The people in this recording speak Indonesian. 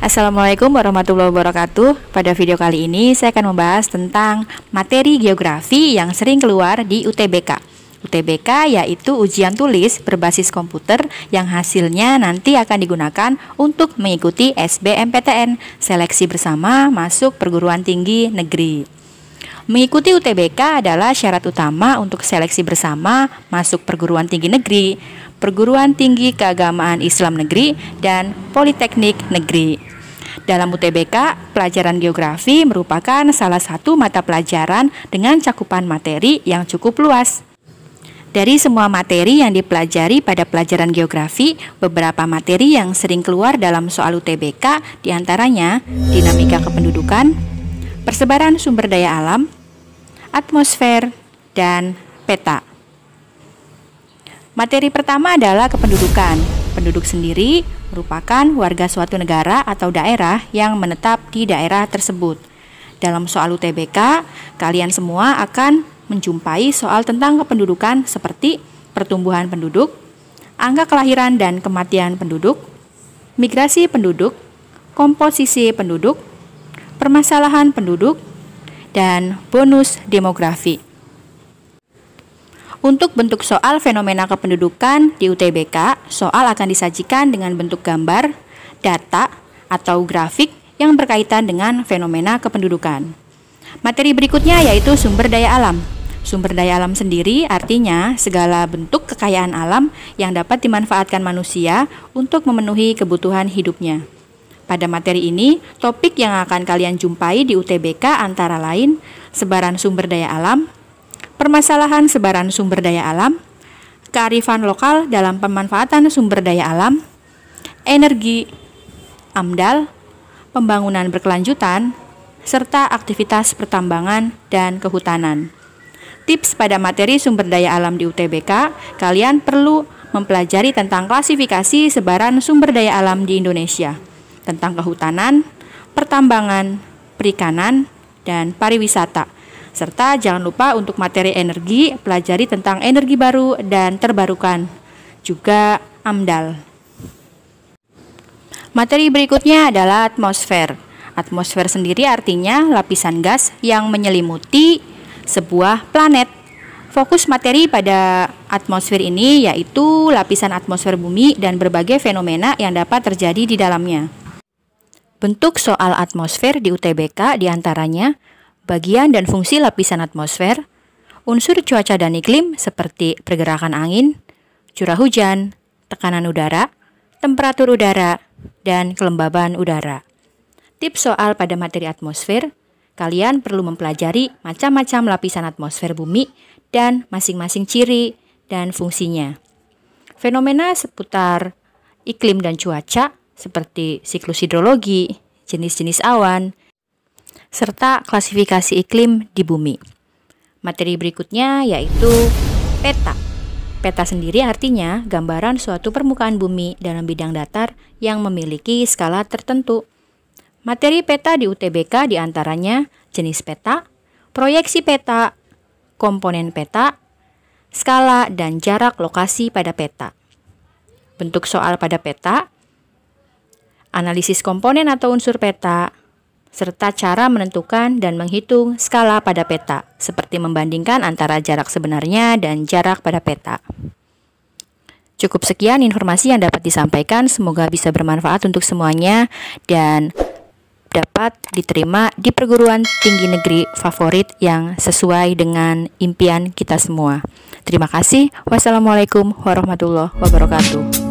Assalamualaikum warahmatullahi wabarakatuh. Pada video kali ini saya akan membahas tentang materi geografi yang sering keluar di UTBK. UTBK yaitu ujian tulis berbasis komputer yang hasilnya nanti akan digunakan untuk mengikuti SBMPTN, seleksi bersama masuk perguruan tinggi negeri. Mengikuti UTBK adalah syarat utama untuk seleksi bersama masuk perguruan tinggi negeri, perguruan tinggi keagamaan Islam negeri, dan politeknik negeri. Dalam UTBK, pelajaran geografi merupakan salah satu mata pelajaran dengan cakupan materi yang cukup luas. Dari semua materi yang dipelajari pada pelajaran geografi, beberapa materi yang sering keluar dalam soal UTBK diantaranya dinamika kependudukan, persebaran sumber daya alam, atmosfer, dan peta. Materi pertama adalah kependudukan. Penduduk sendiri merupakan warga suatu negara atau daerah yang menetap di daerah tersebut. Dalam soal UTBK, kalian semua akan menjumpai soal tentang kependudukan seperti pertumbuhan penduduk, angka kelahiran dan kematian penduduk, migrasi penduduk, komposisi penduduk, permasalahan penduduk, dan bonus demografi. Untuk bentuk soal fenomena kependudukan di UTBK, soal akan disajikan dengan bentuk gambar, data, atau grafik yang berkaitan dengan fenomena kependudukan. Materi berikutnya yaitu sumber daya alam. Sumber daya alam sendiri artinya segala bentuk kekayaan alam yang dapat dimanfaatkan manusia untuk memenuhi kebutuhan hidupnya. Pada materi ini, topik yang akan kalian jumpai di UTBK antara lain sebaran sumber daya alam, permasalahan sebaran sumber daya alam, kearifan lokal dalam pemanfaatan sumber daya alam, energi, AMDAL, pembangunan berkelanjutan, serta aktivitas pertambangan dan kehutanan. Tips pada materi sumber daya alam di UTBK, kalian perlu mempelajari tentang klasifikasi sebaran sumber daya alam di Indonesia, tentang kehutanan, pertambangan, perikanan, dan pariwisata serta jangan lupa untuk materi energi, pelajari tentang energi baru dan terbarukan, juga AMDAL. Materi berikutnya adalah atmosfer. Atmosfer sendiri artinya lapisan gas yang menyelimuti sebuah planet. Fokus materi pada atmosfer ini yaitu lapisan atmosfer bumi dan berbagai fenomena yang dapat terjadi di dalamnya. Bentuk soal atmosfer di UTBK diantaranya bagian dan fungsi lapisan atmosfer, unsur cuaca dan iklim seperti pergerakan angin, curah hujan, tekanan udara, temperatur udara, dan kelembaban udara. Tips soal pada materi atmosfer, kalian perlu mempelajari macam-macam lapisan atmosfer bumi dan masing-masing ciri dan fungsinya. Fenomena seputar iklim dan cuaca seperti siklus hidrologi, jenis-jenis awan, serta klasifikasi iklim di bumi. Materi berikutnya yaitu peta. Peta sendiri artinya gambaran suatu permukaan bumi dalam bidang datar yang memiliki skala tertentu. Materi peta di UTBK diantaranya jenis peta, proyeksi peta, komponen peta, skala dan jarak lokasi pada peta. Bentuk soal pada peta, analisis komponen atau unsur peta, serta cara menentukan dan menghitung skala pada peta, seperti membandingkan antara jarak sebenarnya dan jarak pada peta. Cukup sekian informasi yang dapat disampaikan, semoga bisa bermanfaat untuk semuanya dan dapat diterima di perguruan tinggi negeri favorit yang sesuai dengan impian kita semua. Terima kasih. Wassalamualaikum warahmatullahi wabarakatuh.